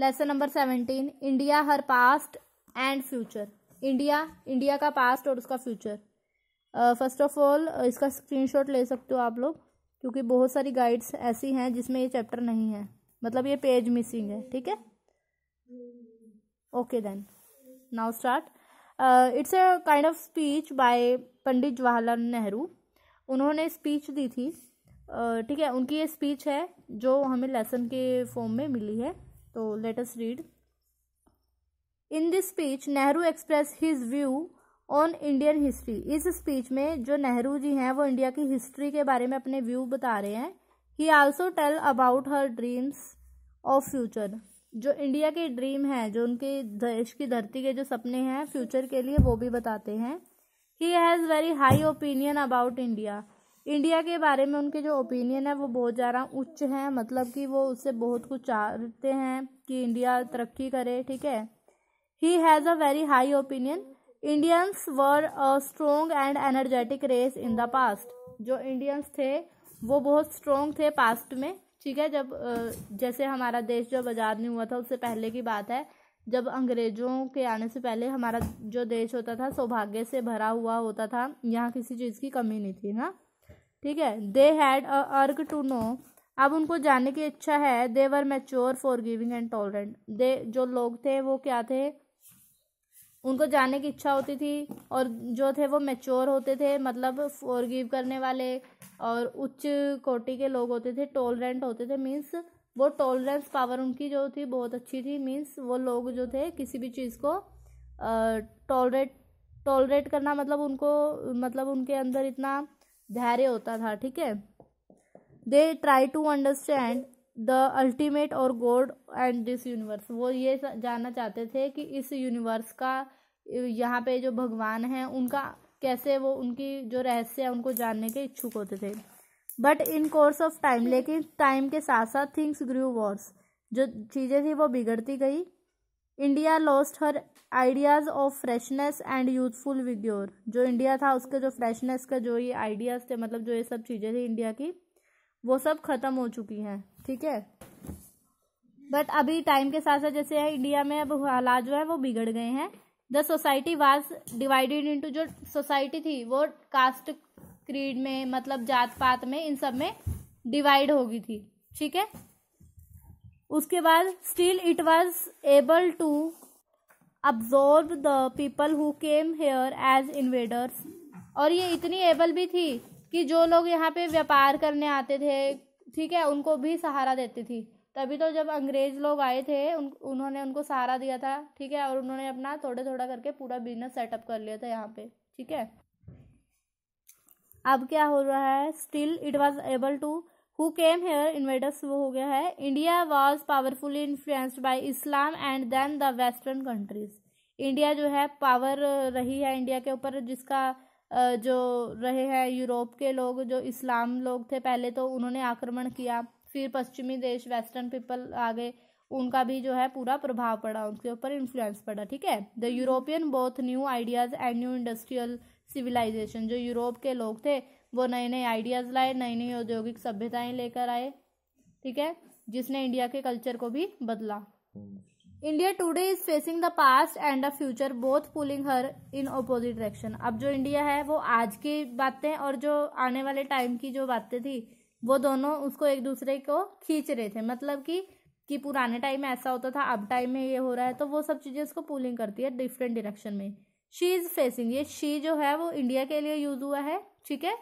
lesson number seventeen India her past and future India India का past और उसका future first of all इसका screenshot ले सकते हो आप लोग क्योंकि बहुत सारी गाइड्स ऐसी हैं जिसमें ये चैप्टर नहीं है मतलब ये पेज मिसिंग है ठीक है okay then now start it's a kind of speech by Pandit Jawaharlal Nehru उन्होंने स्पीच दी थी uh, ठीक uh, है उनकी ये स्पीच है जो हमें लेसन के फॉर्म में मिली है तो let us read in this speech Nehru expresses his view on Indian history इस स्पीच में जो नेहरू जी हैं वो इंडिया की हिस्ट्री के बारे में अपने व्यू बता रहे हैं he also tell about her dreams of future जो इंडिया के ड्रीम हैं जो उनके देश की धरती के जो सपने हैं फ्यूचर के लिए वो भी बताते हैं he has very high opinion about India India के बारे में उनके जो ओपिनियन है वो बहुत ज़्यादा उच्च हैं मतलब कि वो उससे बहुत कुछ चाहते हैं कि इंडिया तरक्की करे ठीक है he has a very high opinion Indians were a strong and energetic race in the past जो इंडियंस थे वो बहुत स्ट्रोंग थे पास्ट में ठीक है जब जैसे हमारा देश जब आज़ाद नहीं हुआ था उससे पहले की बात है जब अंग्रेज़ों के आने से पहले हमारा जो देश होता था सौभाग्य से भरा हुआ होता था यहाँ किसी चीज़ की कमी नहीं थी ना ठीक है they had urge to know अब उनको जानने की इच्छा है they were mature forgiving and tolerant they जो लोग थे वो क्या थे उनको जानने की इच्छा होती थी और जो थे वो मेच्योर होते थे मतलब गिव करने वाले और उच्च कोटि के लोग होते थे टॉलरेंट होते थे मीन्स वो टॉलरेंस पावर उनकी जो थी बहुत अच्छी थी मीन्स वो लोग जो थे किसी भी चीज़ को टॉलरेट टॉलरेट करना मतलब उनको मतलब उनके अंदर इतना धैर्य होता था ठीक है they try to understand the ultimate और गॉड एंड दिस यूनिवर्स वो ये जानना चाहते थे कि इस यूनिवर्स का यहाँ पे जो भगवान है उनका कैसे वो उनकी जो रहस्य है उनको जानने के इच्छुक होते थे but in course of time लेकिन टाइम के साथ साथ थिंग्स ग्रू वॉर्स जो चीज़ें थी वो बिगड़ती गई India lost her ideas of freshness and youthful vigour जो इंडिया था उसके जो फ्रेशनेस का जो ये आइडियाज़ थे मतलब जो ये सब चीज़ें थी इंडिया की वो सब ख़त्म हो चुकी हैं ठीक है बट अभी टाइम के साथ साथ जैसे है इंडिया में अब हालात जो है वो बिगड़ गए हैं the society was divided into जो सोसाइटी थी वो कास्ट क्रीड में मतलब जात पात में इन सब में डिवाइड होगी थी ठीक है उसके बाद still it was able to absorb the people who came here as invaders और ये इतनी एबल भी थी कि जो लोग यहाँ पे व्यापार करने आते थे ठीक है उनको भी सहारा देती थी तभी तो जब अंग्रेज लोग आए थे उन उन्होंने उनको सहारा दिया था ठीक है और उन्होंने अपना थोड़े थोड़ा करके पूरा बिजनेस सेटअप कर लिया था यहाँ पे ठीक है अब क्या हो रहा है still it was able to who came here invaders वो हो गया है India was powerfully influenced by Islam and then the western countries India जो है पावर रही है इंडिया के ऊपर जिसका जो रहे हैं यूरोप के लोग जो इस्लाम लोग थे पहले तो उन्होंने आक्रमण किया फिर पश्चिमी देश वेस्टर्न पीपल आ गए उनका भी जो है पूरा प्रभाव पड़ा उनके ऊपर इन्फ्लुएंस पड़ा ठीक है the European both new ideas and new industrial civilisation जो यूरोप के लोग थे वो नए नए आइडियाज़ लाए नई नई औद्योगिक सभ्यताएं लेकर आए ठीक है जिसने इंडिया के कल्चर को भी बदला India today is facing the past and the future both pulling her in opposite direction अब जो इंडिया है वो आज की बातें और जो आने वाले टाइम की जो बातें थी वो दोनों उसको एक दूसरे को खींच रहे थे मतलब कि कि पुराने टाइम में ऐसा होता था अब टाइम में ये हो रहा है तो वो सब चीज़ें उसको पुलिंग करती है डिफरेंट डायरेक्शन में शी इज़ फेसिंग ये शी जो है वो इंडिया के लिए यूज़ हुआ है ठीक है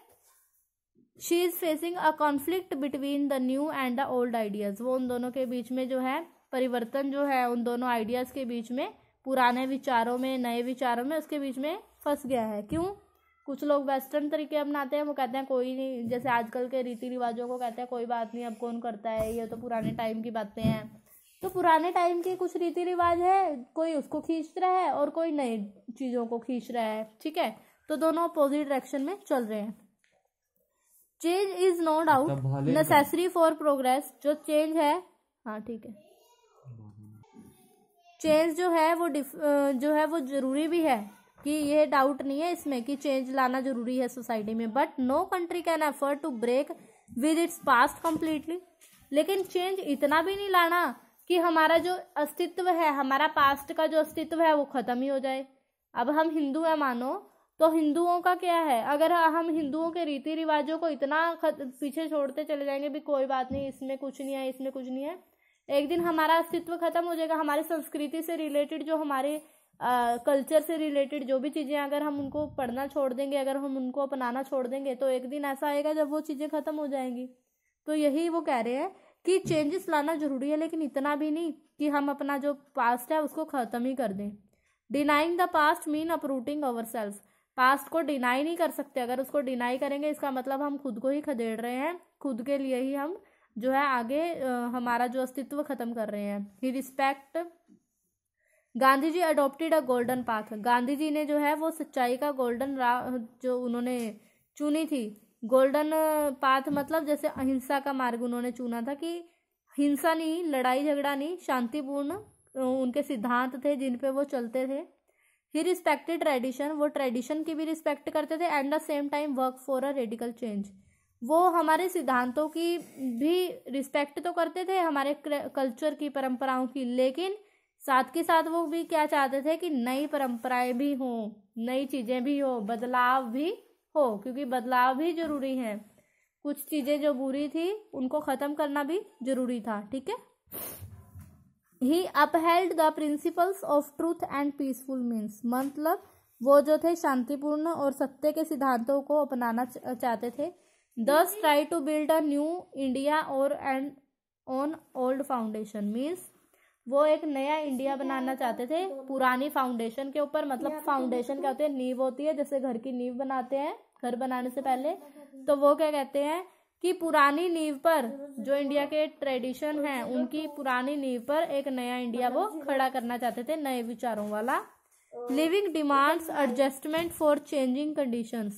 she is facing a conflict between the new and the old ideas वो उन दोनों के बीच में जो है परिवर्तन जो है उन दोनों आइडियाज के बीच में पुराने विचारों में नए विचारों में उसके बीच में फंस गया है क्यों कुछ लोग वेस्टर्न तरीके अपनाते हैं वो कहते हैं कोई नहीं जैसे आजकल के रीति रिवाजों को कहते हैं कोई बात नहीं अब कौन करता है ये तो पुराने टाइम की बातें हैं तो पुराने टाइम के कुछ रीति रिवाज है कोई उसको खींच रहा है और कोई नई चीज़ों को खींच रहा है ठीक है तो दोनों अपोजिट डायरेक्शन में चल रहे हैं change is no doubt necessary for progress जो चेंज है हाँ ठीक है चेंज जो है वो जो है वो जरूरी भी है कि यह डाउट नहीं है इसमें कि चेंज लाना जरूरी है सोसाइटी में but no country can afford to break with its past completely लेकिन चेंज इतना भी नहीं लाना कि हमारा जो अस्तित्व है हमारा पास्ट का जो अस्तित्व है वो खत्म ही हो जाए अब हम हिंदू है मानो तो हिंदुओं का क्या है अगर हम हिंदुओं के रीति रिवाजों को इतना पीछे छोड़ते चले जाएंगे भी कोई बात नहीं इसमें कुछ नहीं है इसमें कुछ नहीं है एक दिन हमारा अस्तित्व खत्म हो जाएगा हमारी संस्कृति से रिलेटेड जो हमारे कल्चर से रिलेटेड जो भी चीज़ें अगर हम उनको पढ़ना छोड़ देंगे अगर हम उनको अपनाना छोड़ देंगे तो एक दिन ऐसा आएगा जब वो चीज़ें ख़त्म हो जाएंगी तो यही वो कह रहे हैं कि चेंजेस लाना ज़रूरी है लेकिन इतना भी नहीं कि हम अपना जो पास्ट है उसको ख़त्म ही कर दें denying the past mean uprooting our self past को डिनाई नहीं कर सकते अगर उसको डिनाई करेंगे इसका मतलब हम खुद को ही खदेड़ रहे हैं खुद के लिए ही हम जो है आगे हमारा जो अस्तित्व खत्म कर रहे हैं he respect Gandhi ji adopted a golden path Gandhi ji ने जो है वो सच्चाई का गोल्डन रा जो उन्होंने चुनी थी गोल्डन पाथ मतलब जैसे अहिंसा का मार्ग उन्होंने चुना था कि हिंसा नहीं लड़ाई झगड़ा नहीं शांतिपूर्ण उनके सिद्धांत थे जिन पे वो चलते थे ही रिस्पेक्टेड ट्रेडिशन वो ट्रेडिशन की भी रिस्पेक्ट करते थे at the same time work for a radical change वो हमारे सिद्धांतों की भी रिस्पेक्ट तो करते थे हमारे कल्चर की परंपराओं की लेकिन साथ के साथ वो भी क्या चाहते थे कि नई परंपराएं भी हों नई चीज़ें भी हो बदलाव भी हो क्योंकि बदलाव भी जरूरी है कुछ चीज़ें जो बुरी थी उनको ख़त्म करना भी जरूरी था ठीक है he upheld the principles of truth and peaceful means मतलब वो जो थे शांतिपूर्ण और सत्य के सिद्धांतों को अपनाना चाहते थे thus try to build a new India और and on old foundation means वो एक नया इंडिया बनाना चाहते थे पुरानी फाउंडेशन के ऊपर मतलब फाउंडेशन क्या होती है नींव होती है जैसे घर की नींव बनाते हैं घर बनाने से पहले तो वो क्या कहते हैं की पुरानी नींव पर जो इंडिया के ट्रेडिशन है उनकी पुरानी नींव पर एक नया इंडिया वो खड़ा करना चाहते थे नए विचारों वाला living demands adjustment for changing condition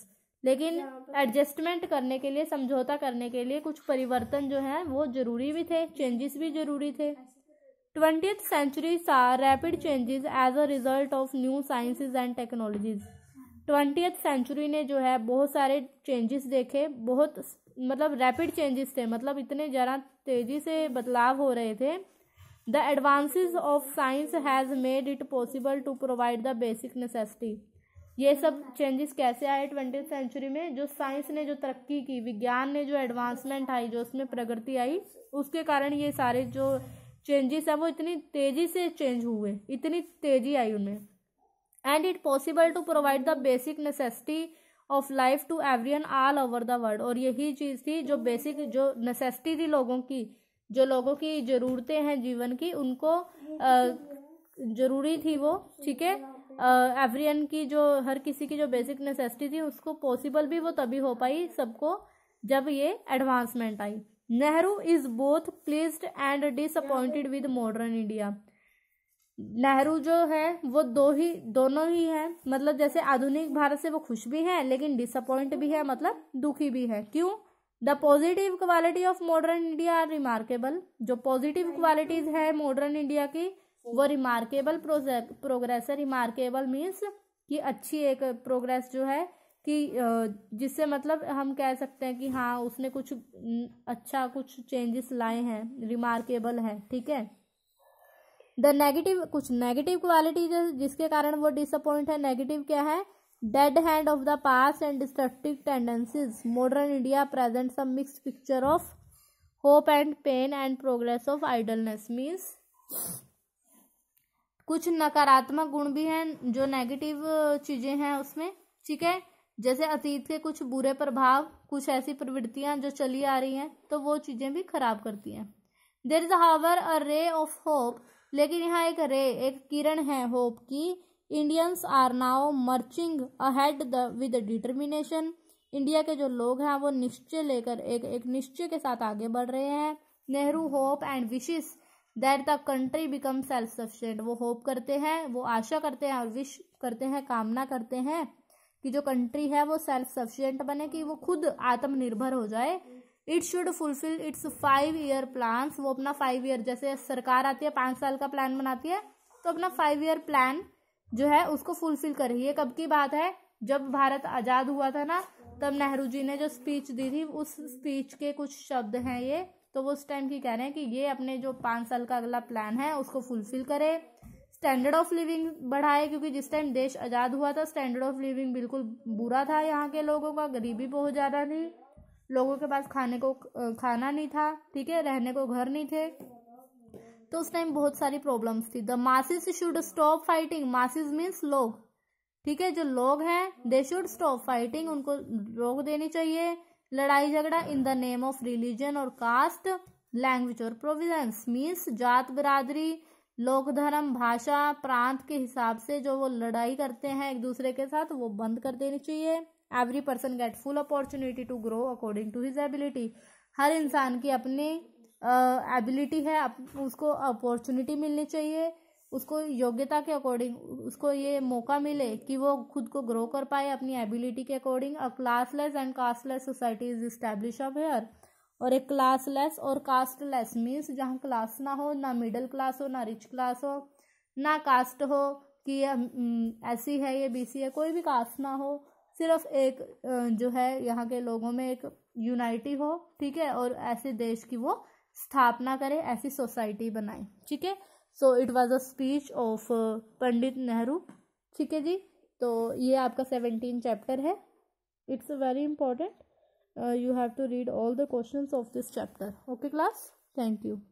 लेकिन एडजस्टमेंट करने के लिए समझौता करने के लिए कुछ परिवर्तन जो है वो जरूरी भी थे चेंजेस भी जरूरी थे twenty century saw rapid changes as a result of new sciences and technologies twentieth century ने जो है बहुत सारे चेंजेस देखे बहुत मतलब रैपिड चेंजेस थे मतलब इतने ज़रा तेज़ी से बदलाव हो रहे थे the advances of science has made it possible to provide the basic necessity ये सब चेंजेस कैसे आए ट्वेंटी सेंचुरी में जो साइंस ने जो तरक्की की विज्ञान ने जो एडवांसमेंट आई जो उसमें प्रगति आई उसके कारण ये सारे जो चेंजेस हैं वो इतनी तेज़ी से चेंज हुए इतनी तेज़ी आई उनमें and it possible to provide the basic necessity of life to everyone all over the world और यही चीज़ थी जो बेसिक जो नेसेसिटी थी लोगों की जो लोगों की ज़रूरतें हैं जीवन की उनको ज़रूरी थी वो ठीक है एवरीवन की जो हर किसी की जो बेसिक नेसेसिटी थी उसको पॉसिबल भी वो तभी हो पाई सबको जब ये एडवांसमेंट आई Nehru is both pleased and disappointed with modern India Nehru जो है वो दो ही दोनों ही हैं मतलब जैसे आधुनिक भारत से वो खुश भी हैं लेकिन डिसअपॉइंट भी है मतलब दुखी भी है क्यों the positive quality of modern India are remarkable जो पॉजिटिव क्वालिटीज है मॉडर्न इंडिया की वो रिमार्केबल प्रोग्रेस है रिमार्केबल मीन्स कि अच्छी एक प्रोग्रेस जो है कि जिससे मतलब हम कह सकते हैं कि हाँ उसने कुछ अच्छा कुछ चेंजेस लाए हैं रिमार्केबल है ठीक है द नेगेटिव कुछ नेगेटिव क्वालिटी जिसके कारण वो डिसअपॉइंट है नेगेटिव क्या है dead hand of the past and destructive tendencies modern India present some mix picture of hope and pain and progress of idleness means कुछ नकारात्मक गुण भी हैं जो नेगेटिव चीजें हैं उसमें ठीक है जैसे अतीत के कुछ बुरे प्रभाव कुछ ऐसी प्रवृत्तियां जो चली आ रही हैं तो वो चीजें भी खराब करती हैं there is hour a ray of hope लेकिन यहाँ एक रे एक किरण है होप की Indians are now marching ahead the with determination India के जो लोग हैं वो निश्चय लेकर एक एक निश्चय के साथ आगे बढ़ रहे हैं Nehru hope and wishes that the country become self sufficient वो होप करते हैं वो आशा करते हैं और विश करते हैं कामना करते हैं कि जो कंट्री है वो सेल्फ सफिशियंट बने कि वो खुद आत्मनिर्भर हो जाए it should fulfil its five year plan वो अपना फाइव ईयर जैसे सरकार आती है पांच साल का प्लान बनाती है तो अपना फाइव ईयर प्लान जो है उसको फुलफिल कर रही है कब की बात है जब भारत आज़ाद हुआ था ना तब नेहरू जी ने जो स्पीच दी थी उस स्पीच के कुछ शब्द हैं ये तो वो उस टाइम की कह रहे हैं कि ये अपने जो पांच साल का अगला प्लान है उसको फुलफिल करे स्टैंडर्ड ऑफ लिविंग बढ़ाए क्योंकि जिस टाइम देश आज़ाद हुआ था स्टैंडर्ड ऑफ लिविंग बिल्कुल बुरा था यहाँ के लोगों का गरीबी बहुत ज़्यादा थी लोगों के पास खाने को खाना नहीं था ठीक है रहने को घर नहीं थे तो उस टाइम बहुत सारी प्रॉब्लम्स थी the masses should stop fighting masses means लोग ठीक है जो लोग हैं दे शुड स्टॉप फाइटिंग उनको रोक देनी चाहिए लड़ाई झगड़ा in the name of religion और कास्ट लैंग्वेज और प्रोविजेंस मीन्स जात बिरादरी लोक धर्म भाषा प्रांत के हिसाब से जो वो लड़ाई करते हैं एक दूसरे के साथ वो बंद कर देनी चाहिए every person get full opportunity to grow according to his ability हर इंसान की अपने एबिलिटी uh, है अप, उसको अपॉर्चुनिटी मिलनी चाहिए उसको योग्यता के अकॉर्डिंग उसको ये मौका मिले कि वो खुद को ग्रो कर पाए अपनी एबिलिटी के according a classless and casteless society is establish of here और एक क्लासलेस और कास्टलेस मीन्स जहाँ क्लास ना हो ना मिडिल क्लास हो ना रिच क्लास हो ना कास्ट हो कि ऐसी है ये सी है कोई भी कास्ट ना हो सिर्फ एक जो है यहाँ के लोगों में एक यूनाइटी हो ठीक है और ऐसे देश की वो स्थापना करे ऐसी सोसाइटी बनाए ठीक है so it was a speech of Pandit Nehru ठीक है जी तो ये आपका सेवनटीन चैप्टर है it's a very important you have to read all the question of this chapter okay class thank you